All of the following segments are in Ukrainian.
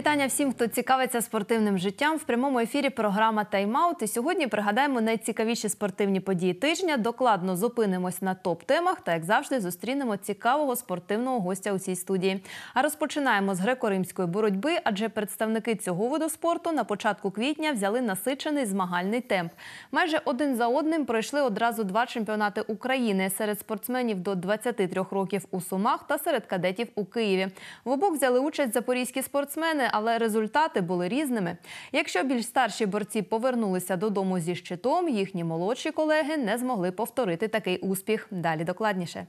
Вітання всім, хто цікавиться спортивним життям. В прямому ефірі програма «Тайм-аут» І сьогодні пригадаємо найцікавіші спортивні події тижня. Докладно зупинимось на топ-темах та, як завжди, зустрінемо цікавого спортивного гостя у цій студії. А розпочинаємо з греко-римської боротьби, адже представники цього виду спорту на початку квітня взяли насичений змагальний темп. Майже один за одним пройшли одразу два чемпіонати України серед спортсменів до 23 років у Сумах та серед кадетів у Києві. В обох взяли участь запорізькі спортсмени але результати були різними. Якщо більш старші борці повернулися додому зі щитом, їхні молодші колеги не змогли повторити такий успіх. Далі докладніше.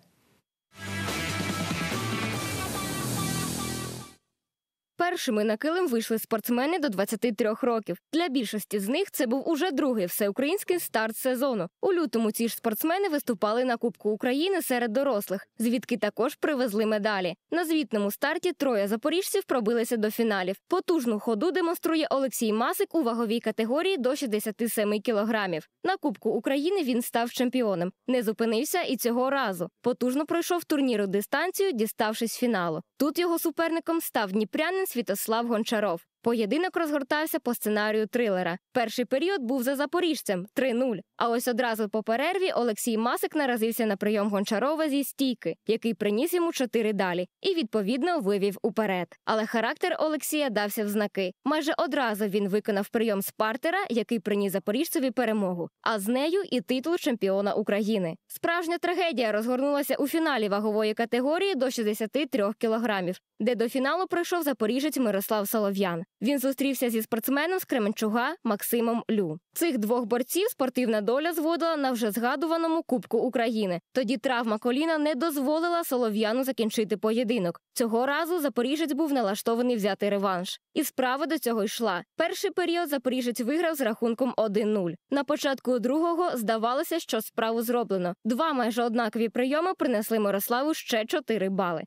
Першими на килим вийшли спортсмени до 23 років. Для більшості з них це був уже другий всеукраїнський старт сезону. У лютому ці ж спортсмени виступали на Кубку України серед дорослих, звідки також привезли медалі. На звітному старті троє запоріжців пробилися до фіналів. Потужну ходу демонструє Олексій Масик у ваговій категорії до 67 кілограмів. На Кубку України він став чемпіоном. Не зупинився і цього разу. Потужно пройшов турніру дистанцію, діставшись фіналу. Тут його суперником став Дніпрянин Святослав Гончаров. Поєдинок розгортався по сценарію трилера. Перший період був за запоріжцем 3-0. А ось одразу по перерві Олексій Масик наразився на прийом Гончарова зі стійки, який приніс йому чотири далі, і відповідно вивів уперед. Але характер Олексія дався в знаки. Майже одразу він виконав прийом Спартера, який приніс запоріжцеві перемогу, а з нею і титул чемпіона України. Справжня трагедія розгорнулася у фіналі вагової категорії до 63 кілограмів, де до фіналу пройшов запоріжець Мирослав Солов'ян. Він зустрівся зі спортсменом з Кременчуга Максимом Лю. Цих двох борців спортивна доля зводила на вже згадуваному Кубку України. Тоді травма коліна не дозволила Солов'яну закінчити поєдинок. Цього разу Запоріжець був налаштований взяти реванш. І справа до цього йшла. Перший період Запоріжець виграв з рахунком 1-0. На початку другого здавалося, що справу зроблено. Два майже однакові прийоми принесли Мирославу ще 4 бали.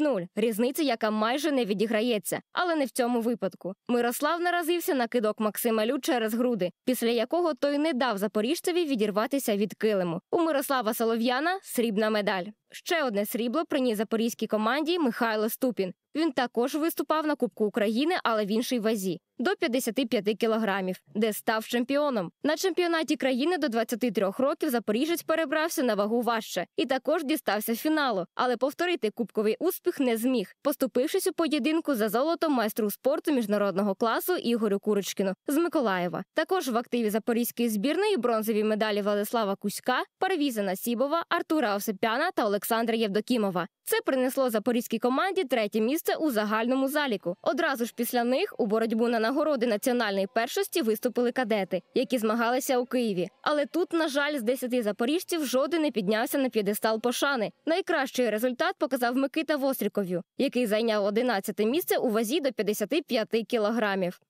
5-0 різниця, яка майже не відіграється, але не в цьому випадку. Мирослав наразився на кидок Максима Лю через груди. Після після якого той не дав запоріжцеві відірватися від килиму. У Мирослава Солов'яна срібна медаль. Ще одне срібло приніс запорізькій команді Михайло Ступін. Він також виступав на Кубку України, але в іншій вазі до 55 кілограмів, де став чемпіоном. На чемпіонаті країни до 23 років запоріжець перебрався на вагу важче і також дістався фіналу, але повторити кубковий успіх не зміг, поступившись у поєдинку за золото майстру спорту міжнародного класу Ігорю Курочкіну з Миколаєва. Також в активі запорізької збірної бронзові медалі Владислава Кузька, Перевізана Сібова, Артура Осипяна та Олександра. Олександра Євдокімова. Це принесло запорізькій команді третє місце у загальному заліку. Одразу ж після них у боротьбу на нагороди національної першості виступили кадети, які змагалися у Києві. Але тут, на жаль, з десяти запоріжців жоден не піднявся на п'єдестал пошани. Найкращий результат показав Микита Востріков'ю, який зайняв одинадцяте місце у вазі до 55 кілограмів.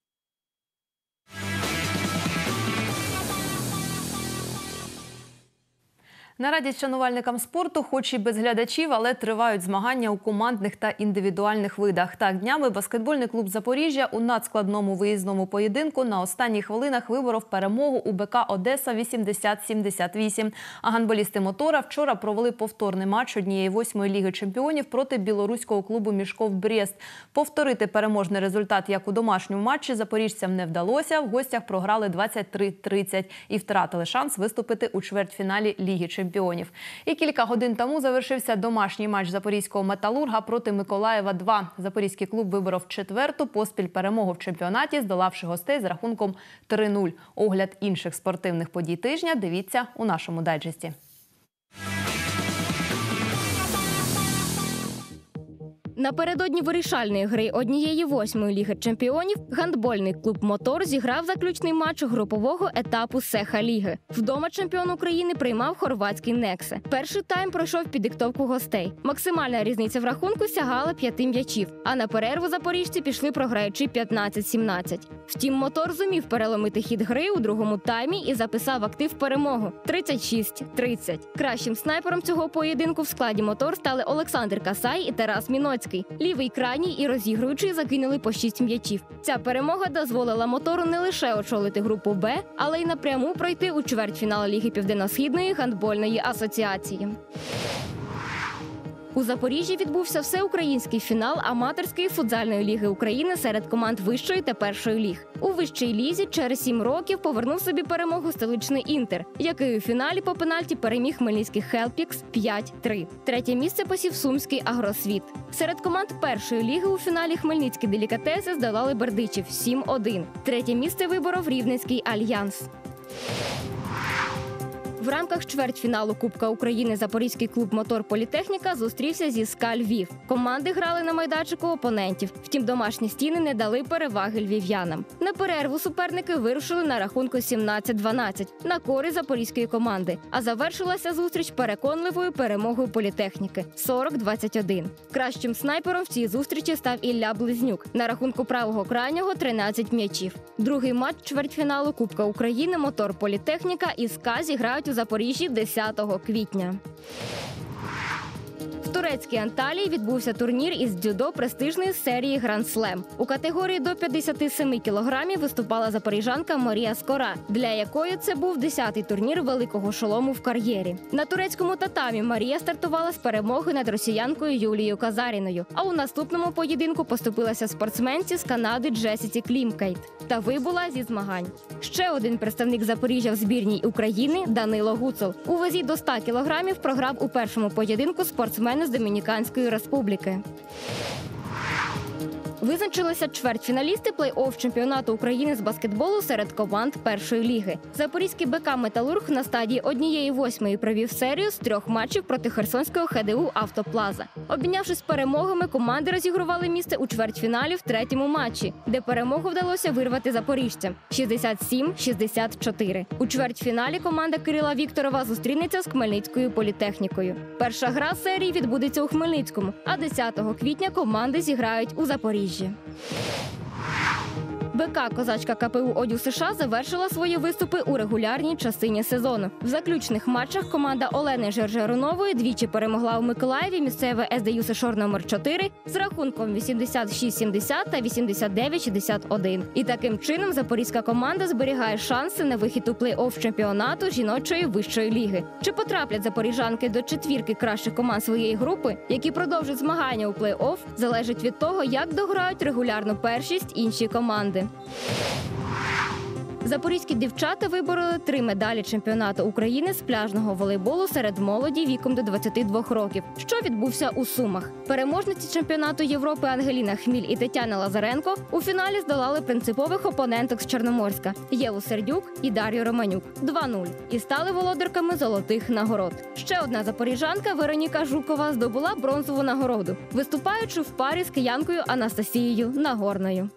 На раді шанувальникам спорту, хоч і без глядачів, але тривають змагання у командних та індивідуальних видах. Так днями баскетбольний клуб Запоріжжя у надскладному виїзному поєдинку на останніх хвилинах виборов перемогу у БК Одеса 80-78. А ганболісти мотора вчора провели повторний матч однієї восьмої ліги чемпіонів проти білоруського клубу Мішков Брєст. Повторити переможний результат як у домашньому матчі запоріжцям не вдалося. В гостях програли 23-30 і втратили шанс виступити у чвертьфіналі Ліги Чемпіонів чемпіонів. І кілька годин тому завершився домашній матч запорізького металурга проти Миколаєва. 2 запорізький клуб виборов четверту поспіль перемогу в чемпіонаті, здолавши гостей з рахунком 3-0. Огляд інших спортивних подій тижня. Дивіться у нашому дайджесті. Напередодні вирішальної гри однієї восьмої ліги чемпіонів гандбольний клуб Мотор зіграв заключний матч групового етапу Сеха Ліги. Вдома чемпіон України приймав хорватський Нексе. Перший тайм пройшов під диктовку гостей. Максимальна різниця в рахунку сягала п'яти м'ячів. А на перерву запоріжці пішли програючи 15-17. Втім, мотор зумів переломити хід гри у другому таймі і записав актив перемогу 36-30. Кращим снайпером цього поєдинку в складі мотор стали Олександр Касай і Тарас Міноцький. Лівий крайній і розігруючий закинули по 6 м'ячів. Ця перемога дозволила мотору не лише очолити групу Б, але й напряму пройти у чвертьфінал Ліги Південно-Східної гандбольної асоціації. У Запоріжжі відбувся всеукраїнський фінал аматорської футзальної ліги України серед команд вищої та першої ліг. У вищій лізі через сім років повернув собі перемогу столичний інтер, який у фіналі по пенальті переміг Хмельницький Хелпікс 5-3. Третє місце посів Сумський агросвіт. Серед команд першої ліги у фіналі Хмельницькі делікатеси здолали Бердичів 7-1. Третє місце виборов Рівненський альянс. В рамках чвертьфіналу Кубка України Запорізький клуб Мотор Політехніка зустрівся зі СКА Львів. Команди грали на майданчику опонентів. Втім, домашні стіни не дали переваги львів'янам. На перерву суперники вирушили на рахунку 17-12 на користь запорізької команди. А завершилася зустріч переконливою перемогою політехніки 40-21. Кращим снайпером в цій зустрічі став Ілля Близнюк. На рахунку правого крайнього 13 м'ячів. Другий матч чвертьфіналу Кубка України Мотор Політехніка і СКА зіграють у Запоріжжі 10 квітня турецькій Анталії відбувся турнір із дзюдо престижної серії Гранд Слем. У категорії до 57 кілограмів виступала запоріжанка Марія Скора, для якої це був 10-й турнір великого шолому в кар'єрі. На турецькому татамі Марія стартувала з перемоги над росіянкою Юлією Казаріною. А у наступному поєдинку поступилася спортсменці з Канади Джесіті Клімкейт та вибула зі змагань. Ще один представник Запоріжжя в збірній України Данило Гуцул. У вазі до 100 кілограмів програв у першому поєдинку спортсмен. З домініканської Республіки. Визначилися чвертьфіналісти плей-офф чемпіонату України з баскетболу серед команд першої ліги. Запорізький БК Металург на стадії однієї восьмої провів серію з трьох матчів проти Херсонського ХДУ Автоплаза. Обмінявшись перемогами, команди розігрували місце у чвертьфіналі в третьому матчі, де перемогу вдалося вирвати запоріжцям – 67-64. У чвертьфіналі команда Кирила Вікторова зустрінеться з Хмельницькою політехнікою. Перша гра серії відбудеться у Хмельницькому, а 10 квітня команди зіграють у Запоріжжі. Запоріжжі. БК козачка КПУ Одю США завершила свої виступи у регулярній частині сезону. В заключних матчах команда Олени Жержерунової двічі перемогла у Миколаєві місцеве СДЮ США номер 4 з рахунком 86-70 та 89-61. І таким чином запорізька команда зберігає шанси на вихід у плей-офф чемпіонату жіночої вищої ліги. Чи потраплять запоріжанки до четвірки кращих команд своєї групи, які продовжать змагання у плей-офф, залежить від того, як дограють регулярну першість інші команди. Запорізькі дівчата вибороли три медалі чемпіонату України з пляжного волейболу серед молоді віком до 22 років, що відбувся у Сумах. Переможниці чемпіонату Європи Ангеліна Хміль і Тетяна Лазаренко у фіналі здолали принципових опоненток з Чорноморська Єву Сердюк і Дар'ю Романюк 2-0 і стали володарками золотих нагород. Ще одна запоріжанка Вероніка Жукова здобула бронзову нагороду, виступаючи в парі з киянкою Анастасією Нагорною.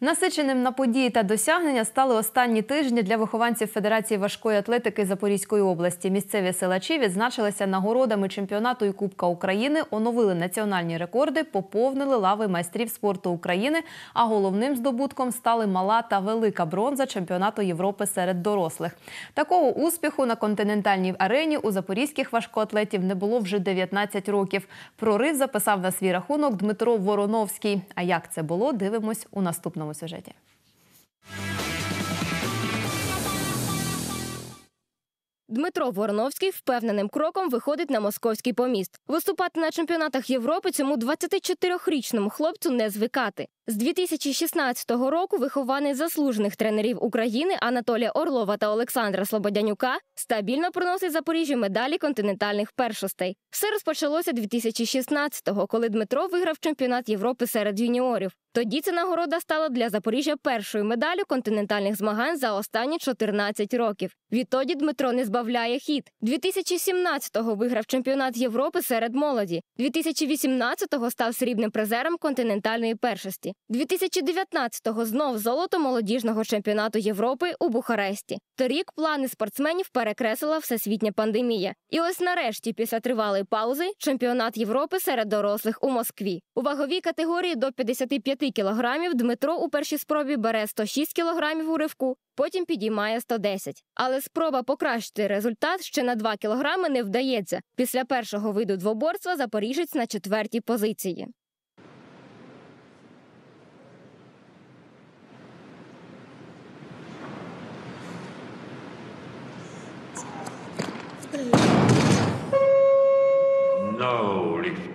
Насиченим на події та досягнення стали останні тижні для вихованців Федерації важкої атлетики Запорізької області. Місцеві силачі відзначилися нагородами чемпіонату і Кубка України, оновили національні рекорди, поповнили лави майстрів спорту України. А головним здобутком стали мала та велика бронза чемпіонату Європи серед дорослих. Такого успіху на континентальній арені у запорізьких важкоатлетів не було вже 19 років. Прорив записав на свій рахунок Дмитро Вороновський. А як це було, дивимось у наступному наступному сюжеті. Дмитро Вороновський впевненим кроком виходить на московський поміст. Виступати на чемпіонатах Європи цьому 24-річному хлопцю не звикати. З 2016 року вихований заслужених тренерів України Анатолія Орлова та Олександра Слободянюка стабільно приносить Запоріжжю медалі континентальних першостей. Все розпочалося 2016-го, коли Дмитро виграв чемпіонат Європи серед юніорів. Тоді ця нагорода стала для Запоріжжя першою медаллю континентальних змагань за останні 14 років. Відтоді Дмитро не збавляє хід. 2017-го виграв чемпіонат Європи серед молоді. 2018-го став срібним призером континентальної першості. 2019-го знов золото молодіжного чемпіонату Європи у Бухаресті. Торік плани спортсменів перекреслила всесвітня пандемія. І ось нарешті, після тривалої паузи, чемпіонат Європи серед дорослих у Москві. У ваговій категорії до 55 30 кілограмів Дмитро у першій спробі бере 106 кілограмів у ривку, потім підіймає 110. Але спроба покращити результат ще на 2 кілограми не вдається. Після першого виду двоборства запоріжець на четвертій позиції. No lift.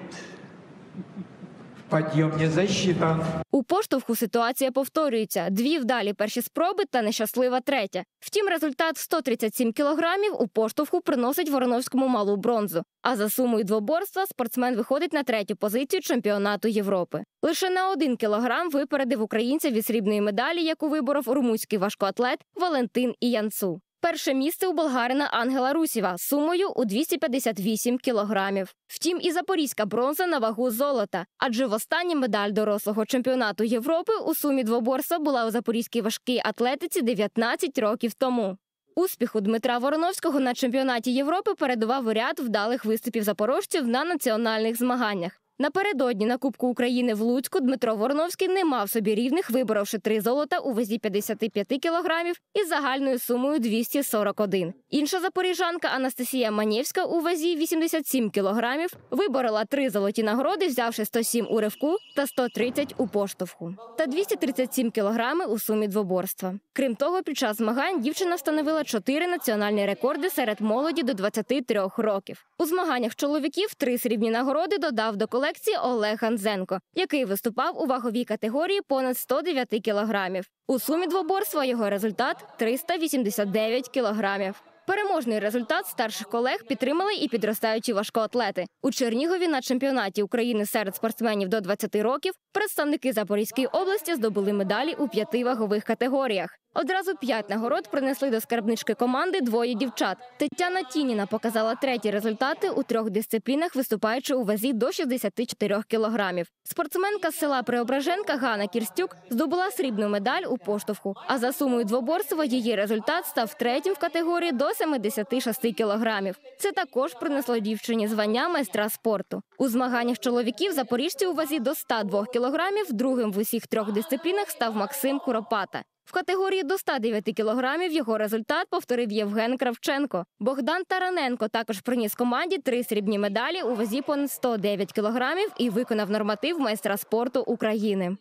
Подйом защита у поштовху. Ситуація повторюється: дві вдалі перші спроби та нещаслива третя. Втім, результат 137 кілограмів у поштовху приносить Вороновському малу бронзу. А за сумою двоборства спортсмен виходить на третю позицію чемпіонату Європи. Лише на один кілограм випередив українця від срібної медалі, яку виборов румунський важкоатлет Валентин Іянцу. Перше місце у болгарина Ангела Русєва сумою у 258 кілограмів. Втім, і запорізька бронза на вагу золота. Адже в останній медаль дорослого чемпіонату Європи у сумі двоборства була у запорізькій важкій атлетиці 19 років тому. Успіху Дмитра Вороновського на чемпіонаті Європи передував ряд вдалих виступів запорожців на національних змаганнях. Напередодні на Кубку України в Луцьку Дмитро Вороновський не мав собі рівних, виборовши три золота у вазі 55 кілограмів із загальною сумою 241. Інша запоріжанка Анастасія Манєвська у вазі 87 кілограмів виборола три золоті нагороди, взявши 107 у ривку та 130 у поштовху, та 237 кілограми у сумі двоборства. Крім того, під час змагань дівчина встановила чотири національні рекорди серед молоді до 23 років. У змаганнях чоловіків три срібні нагороди додав до колекції Олег Ганзенко, який виступав у ваговій категорії понад 109 кілограмів. У сумі двоборства його результат 389 кілограмів. Переможний результат старших колег підтримали і підростаючі важкоатлети у Чернігові на чемпіонаті України серед спортсменів до 20 років. Представники Запорізької області здобули медалі у п'яти вагових категоріях. Одразу п'ять нагород принесли до скарбнички команди двоє дівчат. Тетяна Тініна показала треті результати у трьох дисциплінах, виступаючи у вазі до 64 кілограмів. Спортсменка з села Преображенка Ганна Кірстюк здобула срібну медаль у поштовху. А за сумою двоборства її результат став третім в категорії до 76 кілограмів. Це також принесло дівчині звання майстра спорту. У змаганнях чоловіків запоріжці у вазі до 102 кілограмів. Другим в усіх трьох дисциплінах став Максим Куропата. В категорії до 109 кілограмів його результат повторив Євген Кравченко. Богдан Тараненко також приніс команді три срібні медалі у вазі понад 109 кілограмів і виконав норматив майстра спорту України.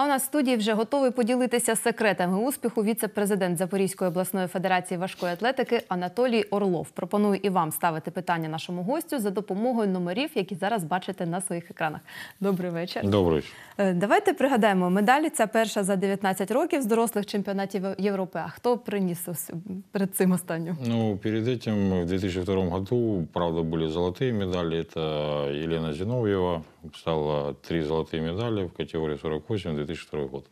А у нас в студії вже готовий поділитися секретами успіху. Віце-президент Запорізької обласної федерації важкої атлетики Анатолій Орлов. Пропоную і вам ставити питання нашому гостю за допомогою номерів, які зараз бачите на своїх екранах. Добрий вечір. Добрий. вечір. Е, давайте пригадаємо медалі. Це перша за 19 років з дорослих чемпіонатів Європи. А хто приніс перед цим останню? Ну перед цим в 2002 році правда були золоті медалі. Це Єлена Зінов'єва стала три золоті медалі в категорії 48 2002 год.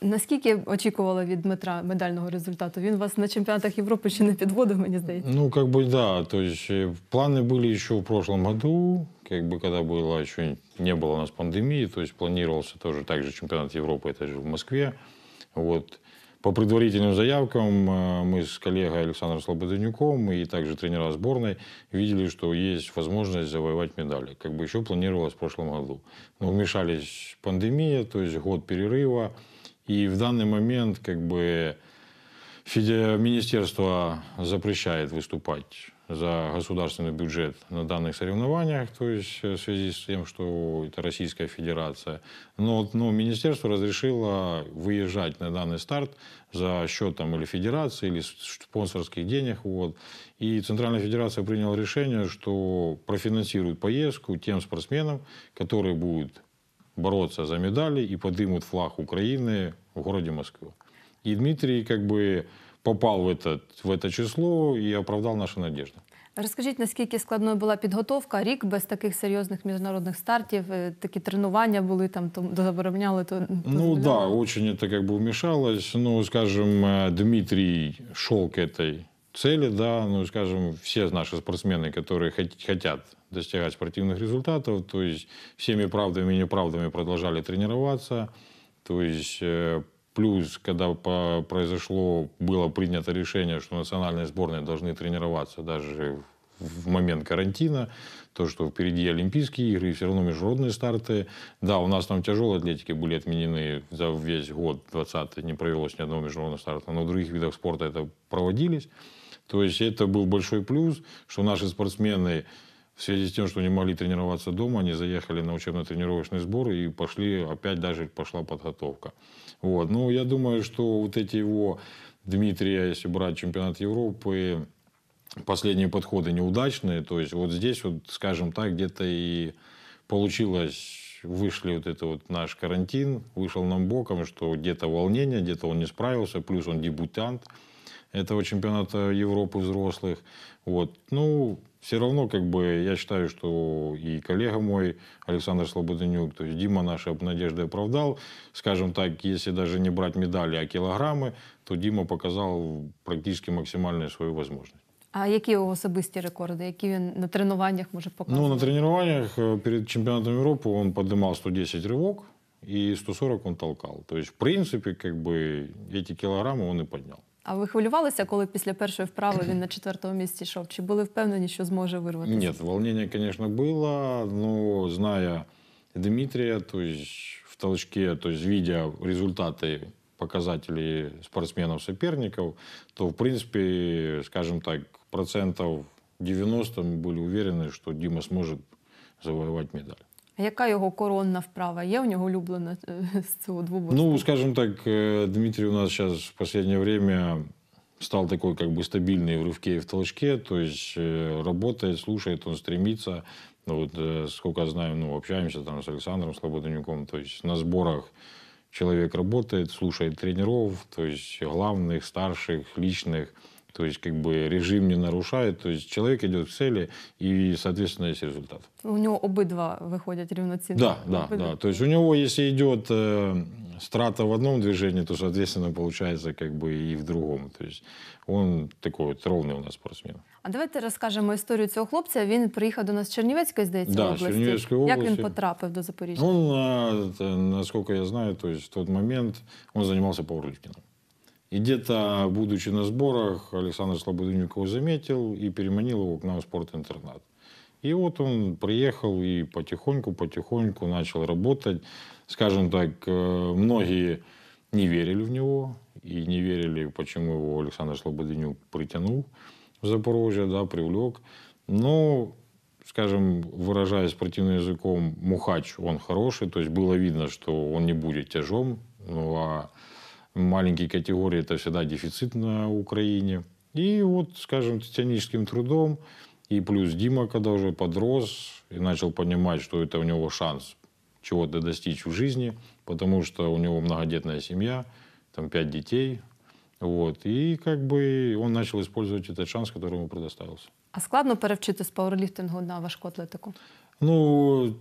Наскільки очікували від Дмитра медального результату? Він вас на чемпіонатах Європи ще не підводив, мені здається. Ну, как бы да. То есть э, планы были еще в прошлом году, как бы когда было еще не было у нас пандемии, то есть планировался тоже также чемпионат Европы, это же в Москве. Вот. По предварительным заявкам э, мы с коллегой Александром Слободенюком и также тренера сборной видели, что есть возможность завоевать медали, как бы еще планировалось в прошлом году. Но вмешались пандемия, то есть год перерыва, и в данный момент как бы Министерство запрещает выступать за государственный бюджет на данных соревнованиях, то есть э, в связи с тем, что это Российская Федерация. Но, но ну, министерство разрешило выезжать на данный старт за счет там, или федерации, или спонсорских денег. Вот. И Центральная Федерация приняла решение, что профинансирует поездку тем спортсменам, которые будут бороться за медали и подымут флаг Украины в городе Москва. И Дмитрий как бы попал в, этот, в это число і оправдав наші надіжди. Розкажіть, наскільки складною була підготовка? Рік без таких серйозних міжнародних стартів, е, такі тренування були там, то забороняли, то, то Ну так, да, очень это как бы вмішалось. Ну, скажем, э, Дмитрий шел к этой цели, да, ну, скажем, все наши спортсмены, которые хотят достигать спортивных результатов, то есть всеми правдами и неправдами продолжали тренироваться, то есть э, Плюс, когда произошло, было принято решение, что национальные сборные должны тренироваться даже в момент карантина, то, что впереди Олимпийские игры и все равно международные старты. Да, у нас там тяжелые атлетики были отменены за весь год 20 не провелось ни одного международного старта, но в других видах спорта это проводились. То есть это был большой плюс, что наши спортсмены в связи с тем, что не могли тренироваться дома, они заехали на учебно-тренировочный сбор и пошли, опять даже пошла подготовка. Вот. Ну, я думаю, что вот эти его, Дмитрия, если брать чемпионат Европы, последние подходы неудачные. То есть вот здесь, вот, скажем так, где-то и получилось вышли вот это вот наш карантин, вышел нам боком, что где-то волнение, где-то он не справился, плюс он дебютант этого чемпионата Европы взрослых. Вот. Ну, все равно, как бы, я считаю, что и коллега мой, Александр Слободенюк, то есть Дима наши надежды оправдал. Скажем так, если даже не брать медали, а килограммы, то Дима показал практически максимальную свою возможность. А які його особисті рекорды? Какие он на тренуваннях может показать? Ну, на тренированиях е, перед чемпіонатом Европы он поднимал 110 ривок і 140 толкал. То есть, в принципе, как бы, эти килограммы он и поднял. А ви хвилювалися, коли після першої вправи він на четвертому місці йшов? Чи були впевнені, що зможе вирватися? Ні, волнение, звісно, було, но ну, зная Дмитрия, то в толчке, то есть видя результаты, показатели спортсменов-соперников, то, в принципі, скажем так, процентів 90 ми були уверены, що Діма зможе завоювати медаль. А яка його коронна вправа? Є у нього улюблена е, з цього двоборства? Ну, скажем так, е, Дмитрий у нас сейчас в последнее время стал такой как бы стабильный в рывке и в толчке, то есть э, работает, слушает, он стремится. Ну, вот э, сколько знаем, ну, общаемся там с Александром Слободенюком, то есть на сборах человек работает, слушает тренеров, то есть главных, старших, личных – то есть, как бы режим не нарушает, то есть человек идет к цели, и, соответственно, есть результат. У него обыдва выходят равноценно. Да, да, обыдва. да. То есть у него, если идет э, страта в одном движении, то, соответственно, получается как бы и в другом. То есть он такой вот ровний у нас спортсмен. А давайте розкажемо історію цього хлопця. Він приїхав до нас з Чернівецької, здається, да, області. Чернівецької області. Як він потрапив до Запоріжжя? Ну, на, наскільки я знаю, то есть в тот момент він займався пауерліфтингом. И где-то, будучи на сборах, Александр Слободенюк его заметил и переманил его к нам в спортинтернат. И вот он приехал и потихоньку-потихоньку начал работать. Скажем так, э, многие не верили в него и не верили, почему его Александр Слободенюк притянул в Запорожье, да, привлек. Но, скажем, выражаясь спортивным языком, Мухач, он хороший, то есть было видно, что он не будет тяжом, ну а маленькие категории – это всегда дефицит на Украине. И вот, скажем, титаническим трудом, и плюс Дима, когда уже подрос и начал понимать, что это у него шанс чего-то достичь в жизни, потому что у него многодетная семья, там пять детей, вот. и как бы он начал использовать этот шанс, который ему предоставился. А складно перевчитись з пауерліфтингу на ваш атлетику? Ну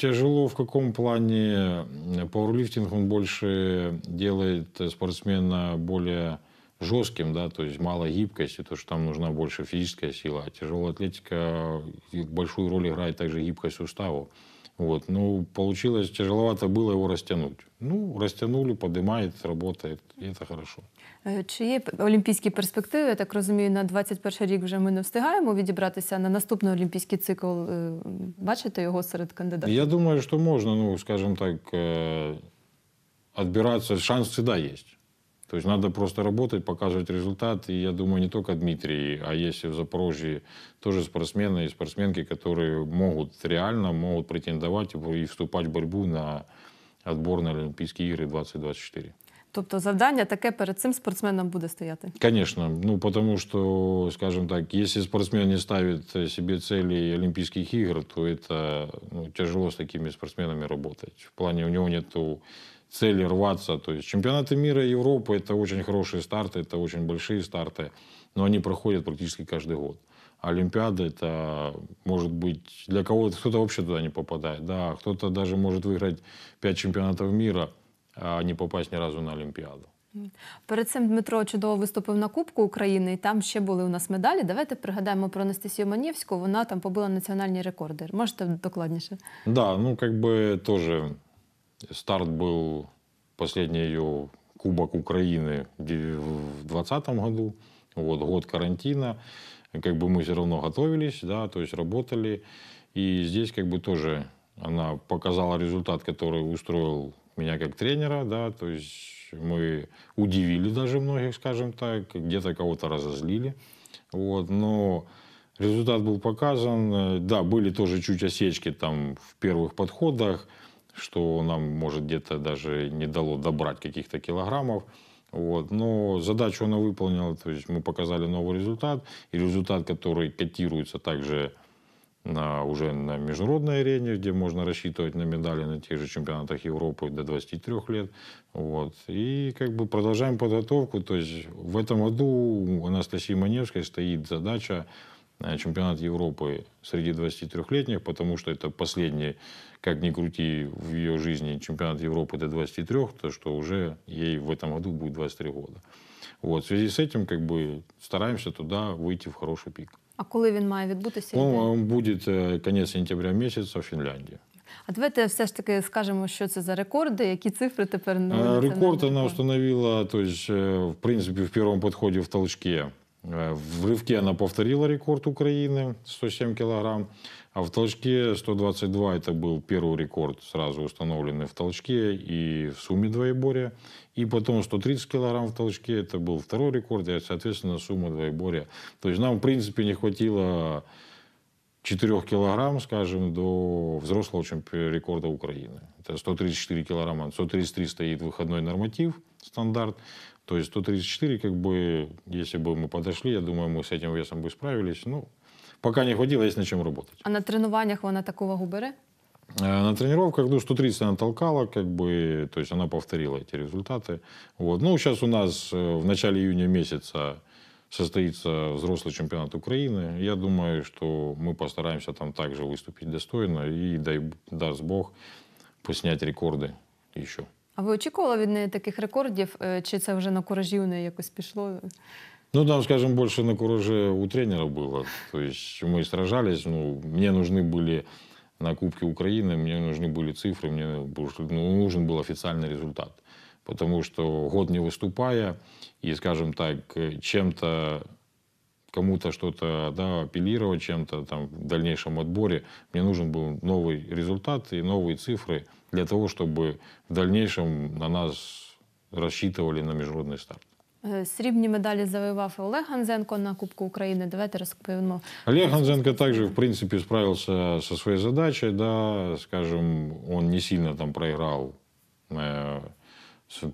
Тяжело в каком плане пауэрлифтинг, он больше делает спортсмена более жестким, да, то есть мало гибкости, то, что там нужна больше физическая сила. А тяжелая атлетика большую роль играет также гибкость суставов. Вот. Ну, получилось, тяжеловато было его растянуть. Ну, растянули, поднимает, работает, и это хорошо. Е, чи є олімпійські перспективи? Я так розумію, на 21 рік вже ми не встигаємо відібратися на наступний олімпійський цикл. Е, бачите його серед кандидатів? Я думаю, що можна, ну, скажімо так, відбиратися. Е, Шанс завжди є. То есть надо просто работать, показывать результат. И я думаю, не только Дмитрий, а есть и в Запорожье тоже спортсмены и спортсменки, которые могут реально могут претендовать и вступать в борьбу на отбор на Олімпійські ігри 2024. Тобто завдання таке перед цим спортсменом буде стояти? Конечно. Ну, потому что, скажем так, если спортсмен не ставит себе цели Олимпийских игр, то это ну, тяжело с такими спортсменами работать. В плане у него нету цели рваться. То есть чемпионаты мира и Европы – это очень хорошие старты, это очень большие старты, но они проходят практически каждый год. Олимпиада это может быть для кого-то кто-то вообще туда не попадает, да, кто-то даже может выиграть 5 чемпіонатів міра, а не попасть ні разу на Олімпіаду. Перед цим Дмитро чудово виступив на Кубку України, і там ще були у нас медалі. Давайте пригадаємо про Анастасію Манєвську. Вона там побила національні рекорди. Можете докладніше? Да, ну якби теж Старт был последний ее Кубок Украины в 2020 году. Вот, год карантина. Как бы мы все равно готовились, да, то есть работали. И здесь как бы тоже она показала результат, который устроил меня как тренера, да, то есть мы удивили даже многих, скажем так, где-то кого-то разозлили, вот, но результат был показан, э, да, были тоже чуть осечки там в первых подходах, что нам, может, где-то даже не дало добрать каких-то килограммов. Вот. Но задачу она выполнила, то есть мы показали новый результат, и результат, который котируется также на, уже на международной арене, где можно рассчитывать на медали на тех же чемпионатах Европы до 23 лет. Вот. И как бы продолжаем подготовку. То есть в этом году у Анастасии Маневской стоит задача Э, чемпионат Европы среди 23-летних, потому что это последний, как ни крути в ее жизни, чемпионат Европы до 23, то что уже ей в этом году будет 23 года. Вот. В связи с этим как бы стараемся туда выйти в хороший пик. А коли він має відбутися? Ну, он будет э, конец сентября місяця в Фінляндії. А давайте все ж таки скажемо, що це за рекорди, які цифри тепер ну, Рекорд вона встановила, тобто, в принципі, в першому підході в толчке В рывке она повторила рекорд Украины 107 килограмм, а в толчке 122 это был первый рекорд, сразу установленный в толчке и в сумме двоеборья. И потом 130 килограмм в толчке это был второй рекорд, и, соответственно, сумма двоеборья. То есть нам, в принципе, не хватило 4 килограмм, скажем, до взрослого чемпиона рекорда Украины. Это 134 килограмма. 133 стоит выходной норматив, стандарт. То есть 134, как бы, если бы мы подошли, я думаю, мы с этим весом бы справились. Ну, пока не хватило, есть на чем работать. А на тренуваннях она такого вагу е, На тренировках, ну, 130 она толкала, как бы, то есть она повторила эти результаты. Вот. Ну, сейчас у нас э, в начале июня месяца состоится взрослый чемпионат Украины. Я думаю, что мы постараемся там также выступить достойно и, дай, даст Бог, поснять рекорды еще. А ви очікували від неї таких рекордів? Е, чи це вже на куражі у неї якось пішло? Ну, там, скажем, больше на кураже у тренера было. То есть мы сражались, ну, мне нужны были на Кубке Украины, мне нужны были цифры, мне ну, нужен был официальный результат. Потому что год не выступая, и, скажем так, чем-то кому-то что-то да, апеллировать, чем-то там в дальнейшем отборе, мне нужен был новый результат и новые цифры – для того, чтобы в дальнейшем на нас рассчитывали на международный старт. Е, срібні медалі завоював Олег Ганзенко на Кубку України. Давайте розповімо. Олег Ганзенко также, в принципе, справился со своей задачей. Да, скажем, он не сильно там проиграл э,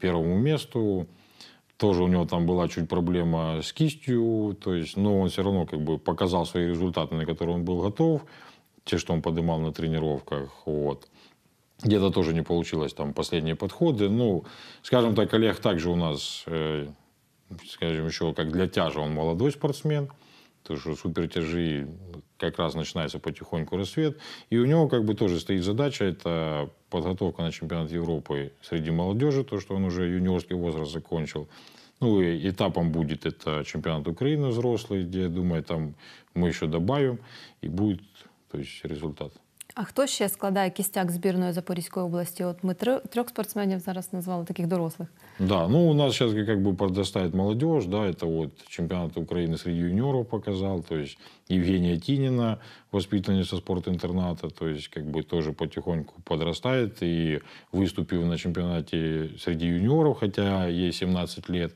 первому месту. Тоже у него там была чуть проблема с кистью, то есть, но он все равно как бы показал свои результаты, на которые он был готов, те, что он поднимал на тренировках. Вот. Где-то тоже не получилось там последние подходы. Ну, скажем так, Олег также у нас, э, скажем еще, как для тяжа он молодой спортсмен. то что супертяжи как раз начинается потихоньку рассвет. И у него как бы тоже стоит задача, это подготовка на чемпионат Европы среди молодежи, то, что он уже юниорский возраст закончил. Ну и этапом будет это чемпионат Украины взрослый, где, я думаю, там мы еще добавим, и будет то есть, результат. А хто ще складає кістяк збірної Запорізької області? От ми трьох спортсменів зараз назвали таких дорослих. Да, ну у нас сейчас как бы подрастает молодежь, да, это вот чемпионат Украины среди юниоров показал, то есть Евгения Тинина, воспитанница спортинтерната, то есть как бы тоже потихоньку подрастает и выступив на чемпионате среди юниоров, хотя ей 17 лет,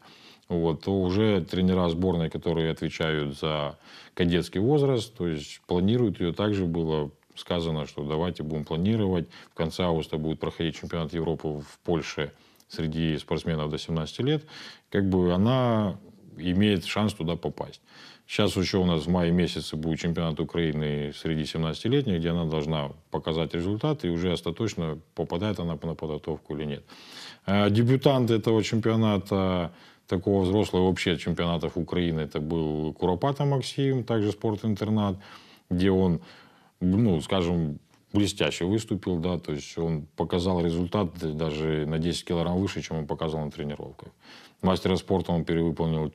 вот, то уже тренера сборной, которые отвечают за кадетский возраст, то есть планируют ее также было сказано, что давайте будем планировать. В конце августа будет проходить чемпионат Европы в Польше среди спортсменов до 17 лет. Как бы она имеет шанс туда попасть. Сейчас еще у нас в мае месяце будет чемпионат Украины среди 17-летних, где она должна показать результат, и уже остаточно попадает она на подготовку или нет. А дебютант этого чемпионата такого взрослого вообще чемпионатов Украины это был Куропата Максим, также спорт-интернат, где он ну, скажем, блестяще выступил, да, то есть он показал результат даже на 10 килограмм выше, чем он показал на тренировках. Мастера спорта он перевыполнил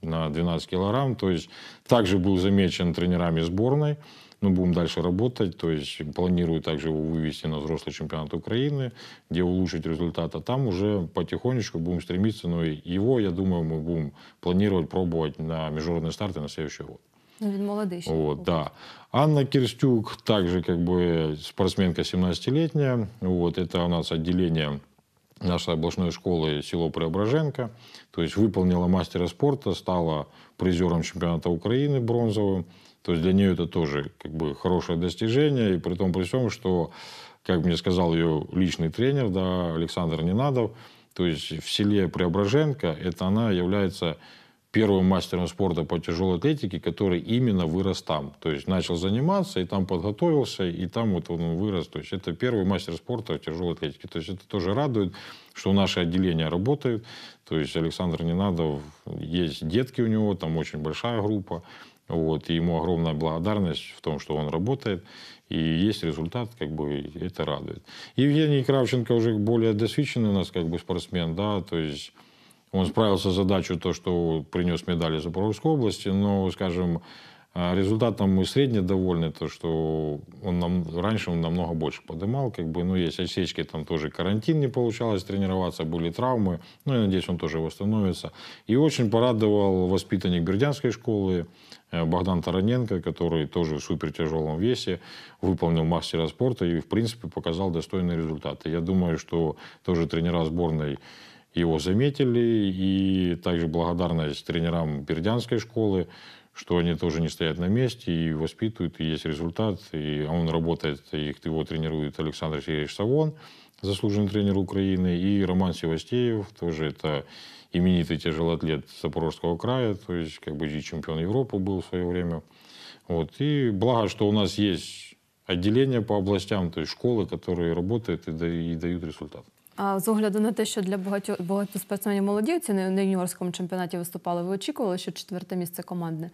на 12 килограмм, то есть также был замечен тренерами сборной, ну, будем дальше работать, то есть планирую также его вывести на взрослый чемпионат Украины, где улучшить результат, а там уже потихонечку будем стремиться, но его, я думаю, мы будем планировать, пробовать на международные старты на следующий год. Ну, він молодий ще. Вот, да. Анна Кирстюк, также как бы спортсменка 17-летняя. Вот, это у нас отделение нашей областной школы село Преображенко. То есть выполнила мастера спорта, стала призером чемпионата Украины бронзовым. То есть для нее это тоже как бы хорошее достижение. И при том при всем, что, как мне сказал ее личный тренер, да, Александр Ненадов, то есть в селе Преображенко, это она является первым мастером спорта по тяжелой атлетике, который именно вырос там. То есть начал заниматься, и там подготовился, и там вот он вырос. То есть это первый мастер спорта по тяжелой атлетике, То есть это тоже радует, что наши отделения работают. То есть Александр Ненадов, есть детки у него, там очень большая группа. Вот, и ему огромная благодарность в том, что он работает, и есть результат, как бы это радует. Евгений Кравченко уже более досвеченный у нас как бы спортсмен, да, то есть он справился с задачей, то, что принес медали Запорожской области, но, скажем, а, результатом мы средне довольны, то, что он нам, раньше он намного больше поднимал, как бы, ну, есть осечки, там тоже карантин не получалось тренироваться, были травмы, ну, я надеюсь, он тоже восстановится. И очень порадовал воспитанник Бердянской школы, э, Богдан Тараненко, который тоже в супертяжелом весе выполнил мастера спорта и, в принципе, показал достойные результаты. Я думаю, что тоже тренера сборной его заметили. И также благодарность тренерам Бердянской школы, что они тоже не стоят на месте и воспитывают, и есть результат. И он работает, их его тренирует Александр Сергеевич Савон, заслуженный тренер Украины, и Роман Севастеев, тоже это именитый тяжелоатлет Запорожского края, то есть как бы и чемпион Европы был в свое время. Вот. И благо, что у нас есть отделения по областям, то есть школы, которые работают и дают результат. А З огляду на те, що для багатьох багато спортсменів молодівці на юніорському чемпіонаті виступали, ви очікували, що четверте місце командне?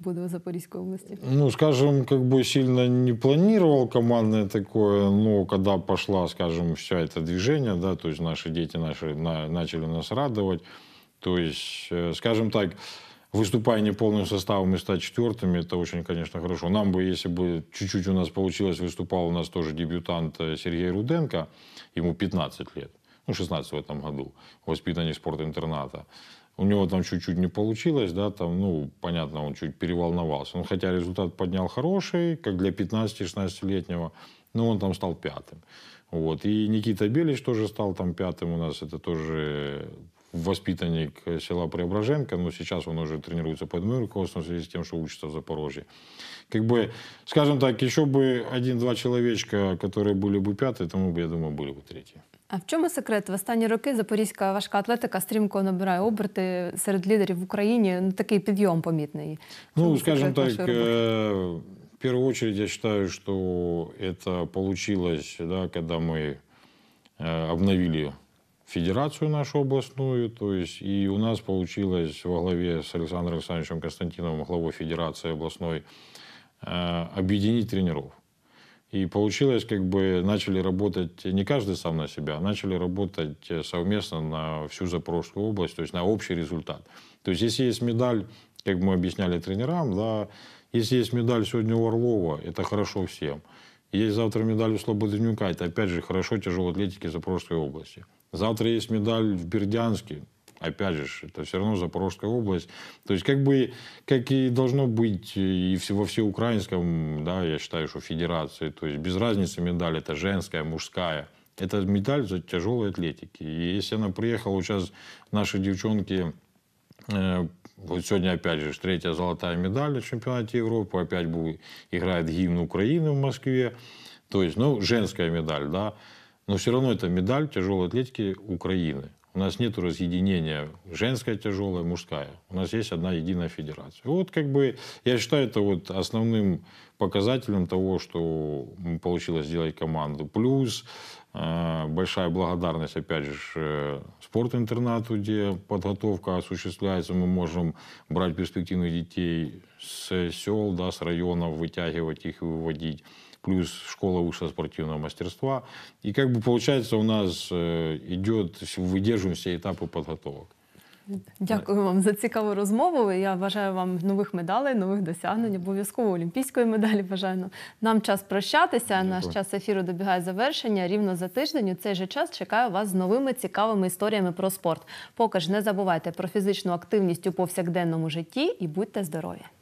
буде в Запорізькій області? Ну, скажем, как бы сильно не планував командное такое, но коли пішла, скажем, вся это движення, да, то есть наши дети на, начали нас радувати, тобто, есть, э, так, выступая не полным составом и стать четвертыми, это очень, конечно, хорошо. Нам бы, если бы чуть-чуть у нас получилось, выступал у нас тоже дебютант э, Сергей Руденко, ему 15 лет, ну, 16 в этом году, воспитанник спортинтерната. У него там чуть-чуть не получилось, да, там, ну, понятно, он чуть переволновался. Ну, хотя результат поднял хороший, как для 15-16-летнего, но он там стал пятым. Вот. И Никита Белич тоже стал там пятым у нас, это тоже воспитанник села Преображенка, но ну, сейчас он уже тренируется под моим руководством в связи с тем, что учится в Запорожье. Как бы, скажем так, еще бы один-два человечка, которые были бы пяты, тому бы, я думаю, были бы третьи. А в чому секрет? В останні роки запорізька важка атлетика стрімко набирає оберти серед лідерів в Україні. Ну, такий підйом помітний. Ну, скажем так, э, в первую очередь я считаю, что это получилось, да, когда мы э, обновили федерацию нашу областную. То есть и у нас получилось во главе с Александром Александровичем Константиновым, главой федерации областной, э, объединить тренеров. И получилось, как бы начали работать не каждый сам на себя, а начали работать э, совместно на всю Запорожскую область, то есть на общий результат. То есть если есть медаль, как мы объясняли тренерам, да, если есть медаль сегодня у Орлова, это хорошо всем. Есть завтра медаль у Слободенюка, это опять же хорошо тяжелоатлетике Запорожской области. Завтра есть медаль в Бердянске. Опять же, это все равно Запорожская область. То есть, как бы, как и должно быть и во всеукраинском, да, я считаю, что федерации, то есть без разницы медаль, это женская, мужская. Это медаль за тяжелой атлетики. И если она приехала, вот сейчас наши девчонки э, вот сегодня опять же третья золотая медаль на чемпионате Европы, опять будет, играет гимн Украины в Москве. То есть, ну, женская медаль, да. Но все равно это медаль тяжелой атлетики Украины. У нас нет разъединения женская тяжелая, мужская. У нас есть одна единая федерация. Вот как бы я считаю это вот основным показателем того, что получилось сделать команду. Плюс большая благодарность, опять же, э, спортинтернату, где подготовка осуществляется. Мы можем брать перспективных детей с сел, да, с районов, вытягивать их и выводить плюс школа высшего спортивного мастерства. И как бы получается у нас э, идет, выдерживаем все этапы подготовок. Дякую вам за цікаву розмову. Я бажаю вам нових медалей, нових досягнень, обов'язково олімпійської медалі. Бажаю нам час прощатися. Дякую. Наш час ефіру добігає завершення. Рівно за тиждень у цей же час чекаю вас з новими цікавими історіями про спорт. Поки ж не забувайте про фізичну активність у повсякденному житті і будьте здорові!